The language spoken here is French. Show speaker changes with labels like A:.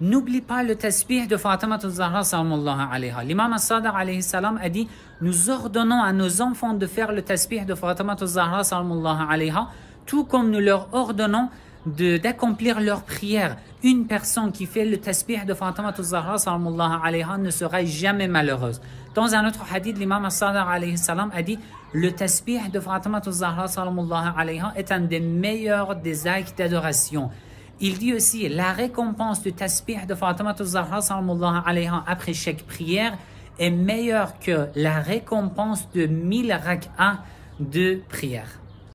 A: N'oublie pas le tasbih de Fatima al-Zahra alayha. L'imam sadr alayhi salam a dit Nous ordonnons à nos enfants de faire le tasbih de Fatima Zahra sallallahu alayha, tout comme nous leur ordonnons d'accomplir leur prière. Une personne qui fait le tasbih de Fatima Zahra sallallahu alayha ne sera jamais malheureuse. Dans un autre hadith, l'imam as sadr alayhi salam a dit Le tasbih de Fatima Zahra sallallahu alayha est un des meilleurs des actes d'adoration. Il dit aussi la récompense de tasbih de Fatima Zahra alayha, après chaque prière est meilleure que la récompense de mille rak'ah de prière.